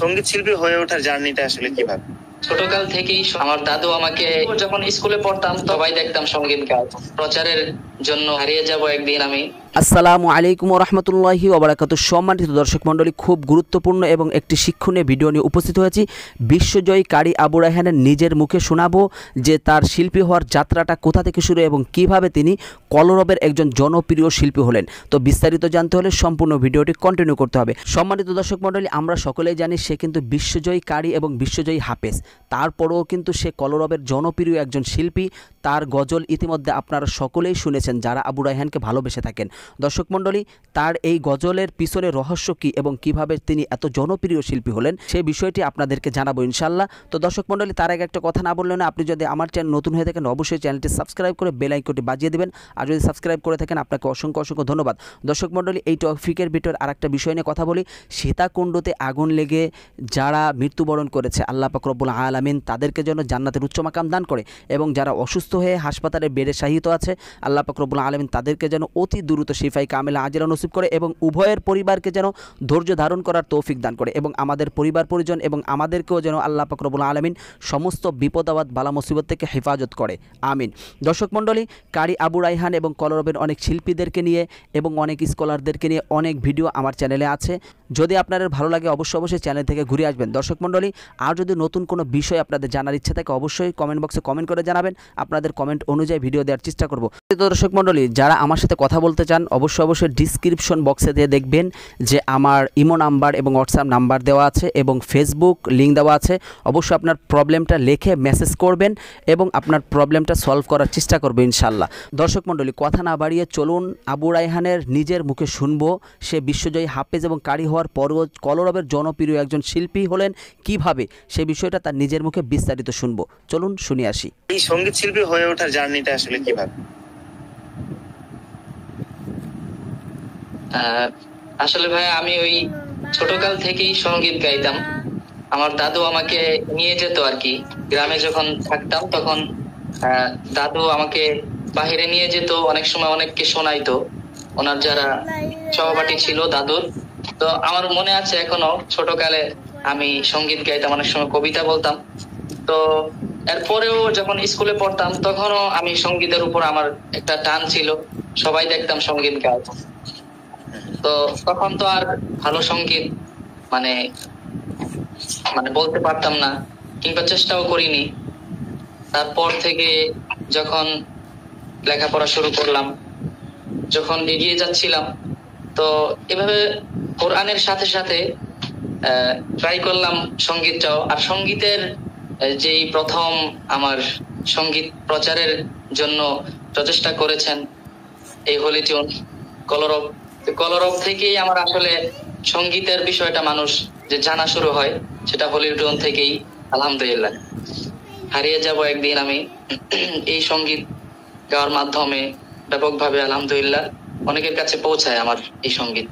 সঙ্গীত শিল্পী হয়ে ওঠার জার্নিটা আসলে কিভাবে ছোটকাল থেকেই আমার দাদু আমাকে যখন স্কুলে পড়তাম সবাই দেখতাম সঙ্গীত গান প্রচারের জন্য হারিয়ে যাব একদিন আমি আসসালামু আলাইকুম রহমতুল্লাহি ওবরাকাত সম্মানিত দর্শক মণ্ডলী খুব গুরুত্বপূর্ণ এবং একটি শিক্ষণীয় ভিডিও নিয়ে উপস্থিত হয়েছি বিশ্বজয়ী কারি আবু রায়হানের নিজের মুখে শোনাবো যে তার শিল্পী হওয়ার যাত্রাটা কোথা থেকে শুরু এবং কিভাবে তিনি কলরবের একজন জনপ্রিয় শিল্পী হলেন তো বিস্তারিত জানতে হলে সম্পূর্ণ ভিডিওটি কন্টিনিউ করতে হবে সম্মানিত দর্শক মণ্ডলী আমরা সকলেই জানি সে কিন্তু বিশ্বজয়ী কারি এবং বিশ্বজয়ী হাফেজ তারপরেও কিন্তু সে কলরবের জনপ্রিয় একজন শিল্পী তার গজল ইতিমধ্যে আপনারা সকলেই শুনেছেন যারা আবু রায়হানকে ভালোবেসে থাকেন দর্শক মণ্ডলী তার এই গজলের পিছনে রহস্য কী এবং কিভাবে তিনি এত জনপ্রিয় শিল্পী হলেন সেই বিষয়টি আপনাদেরকে জানাবো ইনশাল্লাহ তো দর্শক মণ্ডলী তার আগে একটা কথা না বললেন না আপনি যদি আমার চ্যানেল নতুন হয়ে থাকেন অবশ্যই চ্যানেলটি সাবস্ক্রাইব করে বেল আইকনটি বাজিয়ে দেবেন আর যদি সাবস্ক্রাইব করে থাকেন আপনাকে অসংখ্য অসংখ্য ধন্যবাদ দর্শক মণ্ডলী এই টপিকের ভিতর আর একটা বিষয় নিয়ে কথা বলি সীতাকুণ্ডতে আগুন লেগে যারা মৃত্যুবরণ করেছে আল্লাহ পাকরবুল আলামিন তাদেরকে যেন জান্নাতের উচ্চ মাকাম দান করে এবং যারা অসুস্থ হয়ে হাসপাতালে বেড়ে সাহিত আছে আল্লাহ পাকরবুল আলমিন তাদেরকে যেন অতি দ্রুত মৃত শিফাই কামেলা আজিরা নসিব করে এবং উভয়ের পরিবারকে যেন ধৈর্য ধারণ করার তৌফিক দান করে এবং আমাদের পরিবার পরিজন এবং আমাদেরকেও যেন আল্লাহ পাকরবুল আলমিন সমস্ত বিপদাবাদ বালা মুসিবত থেকে হেফাজত করে আমিন দর্শক মণ্ডলী কারি আবু রাইহান এবং কলরবের অনেক শিল্পীদেরকে নিয়ে এবং অনেক স্কলারদেরকে নিয়ে অনেক ভিডিও আমার চ্যানেলে আছে যদি আপনাদের ভালো লাগে অবশ্যই অবশ্যই চ্যানেল থেকে ঘুরে আসবেন দর্শক মণ্ডলী আর যদি নতুন কোনো বিষয় আপনাদের জানার ইচ্ছে থাকে অবশ্যই কমেন্ট বক্সে কমেন্ট করে জানাবেন আপনাদের কমেন্ট অনুযায়ী ভিডিও দেওয়ার চেষ্টা করবো দর্শক মণ্ডলী যারা আমার সাথে কথা বলতে চান যান অবশ্যই অবশ্যই ডিসক্রিপশন বক্সে দিয়ে দেখবেন যে আমার ইমো নাম্বার এবং হোয়াটসঅ্যাপ নাম্বার দেওয়া আছে এবং ফেসবুক লিঙ্ক দেওয়া আছে অবশ্যই আপনার প্রবলেমটা লিখে মেসেজ করবেন এবং আপনার প্রবলেমটা সলভ করার চেষ্টা করবেন ইনশাল্লাহ দর্শক মণ্ডলী কথা না বাড়িয়ে চলুন আবু রায়হানের নিজের মুখে শুনবো সে বিশ্বজয়ী হাফেজ এবং কারি হওয়ার পরও কলরবের জনপ্রিয় একজন শিল্পী হলেন কিভাবে সে বিষয়টা তার নিজের মুখে বিস্তারিত শুনবো চলুন শুনে আসি এই সঙ্গীত শিল্পী হয়ে ওঠার জার্নিটা আসলে কিভাবে আসলে ভাই আমি ওই ছোটকাল থেকেই সঙ্গীত গাইতাম আমার দাদু আমাকে নিয়ে যেত আর কি গ্রামে যখন থাকতাম তখন দাদু আমাকে বাহিরে নিয়ে যেত অনেক সময় অনেককে শোনাইতো ওনার যারা সহপাঠী ছিল দাদুর তো আমার মনে আছে এখনো ছোটকালে আমি সঙ্গীত গাইতাম অনেক সময় কবিতা বলতাম তো এরপরেও যখন স্কুলে পড়তাম তখনও আমি সঙ্গীতের উপর আমার একটা টান ছিল সবাই দেখতাম সঙ্গীত গাইতাম তো তখন তো আর ভালো সঙ্গীত মানে মানে বলতে পারতাম না কিংবা চেষ্টাও করিনি তারপর থেকে যখন লেখাপড়া শুরু করলাম যখন এগিয়ে যাচ্ছিলাম তো এভাবে কোরআনের সাথে সাথে ট্রাই করলাম সঙ্গীতটাও আর সঙ্গীতের যেই প্রথম আমার সঙ্গীত প্রচারের জন্য প্রচেষ্টা করেছেন এই হলিটিউন কলরব কলরব থেকেই আমার আসলে সঙ্গীতের বিষয়টা মানুষ যে জানা শুরু হয় সেটা হোলির ড্রোন থেকেই আলহামদুলিল্লাহ হারিয়ে যাব একদিন আমি এই সঙ্গীত গাওয়ার মাধ্যমে ব্যাপকভাবে আলহামদুলিল্লাহ অনেকের কাছে পৌঁছায় আমার এই সঙ্গীত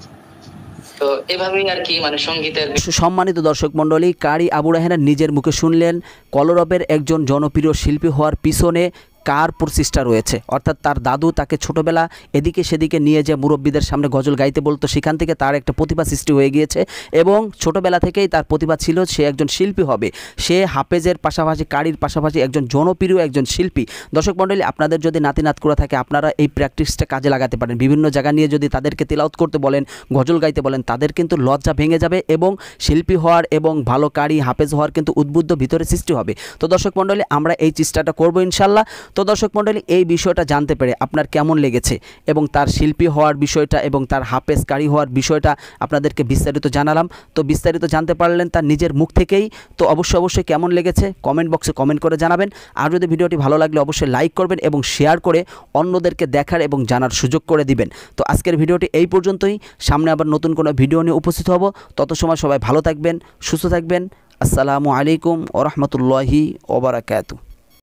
তো এভাবেই আর কি মানে সঙ্গীতের সুসম্মানিত দর্শক মণ্ডলী কারি আবু রাহেনা নিজের মুখে শুনলেন কলরবের একজন জনপ্রিয় শিল্পী হওয়ার পিছনে কার প্রচেষ্টা রয়েছে অর্থাৎ তার দাদু তাকে ছোটোবেলা এদিকে সেদিকে নিয়ে যে মুরব্বীদের সামনে গজল গাইতে বলতো সেখান থেকে তার একটা প্রতিভা সৃষ্টি হয়ে গিয়েছে এবং ছোটোবেলা থেকেই তার প্রতিভা ছিল সে একজন শিল্পী হবে সে হাফেজের পাশাপাশি কারির পাশাপাশি একজন জনপ্রিয় একজন শিল্পী দর্শক মণ্ডলী আপনাদের যদি নাতিনাত করে থাকে আপনারা এই প্র্যাকটিসটা কাজে লাগাতে পারেন বিভিন্ন জায়গা নিয়ে যদি তাদেরকে তেলাউত করতে বলেন গজল গাইতে বলেন তাদের কিন্তু লজ্জা ভেঙে যাবে এবং শিল্পী হওয়ার এবং ভালো কারি হাফেজ হওয়ার কিন্তু উদ্বুদ্ধ ভিতরে সৃষ্টি হবে তো দর্শক মণ্ডলী আমরা এই চেষ্টাটা করবো ইনশাল্লাহ তো দর্শক মণ্ডলী এই বিষয়টা জানতে পেরে আপনার কেমন লেগেছে এবং তার শিল্পী হওয়ার বিষয়টা এবং তার হাফেজকারী হওয়ার বিষয়টা আপনাদেরকে বিস্তারিত জানালাম তো বিস্তারিত জানতে পারলেন তার নিজের মুখ থেকেই তো অবশ্যই অবশ্যই কেমন লেগেছে কমেন্ট বক্সে কমেন্ট করে জানাবেন আর যদি ভিডিওটি ভালো লাগলে অবশ্যই লাইক করবেন এবং শেয়ার করে অন্যদেরকে দেখার এবং জানার সুযোগ করে দিবেন তো আজকের ভিডিওটি এই পর্যন্তই সামনে আবার নতুন কোনো ভিডিও নিয়ে উপস্থিত হব তত সময় সবাই ভালো থাকবেন সুস্থ থাকবেন আসসালামু আলাইকুম ওরহমতুল্লাহি ওবরাকাতু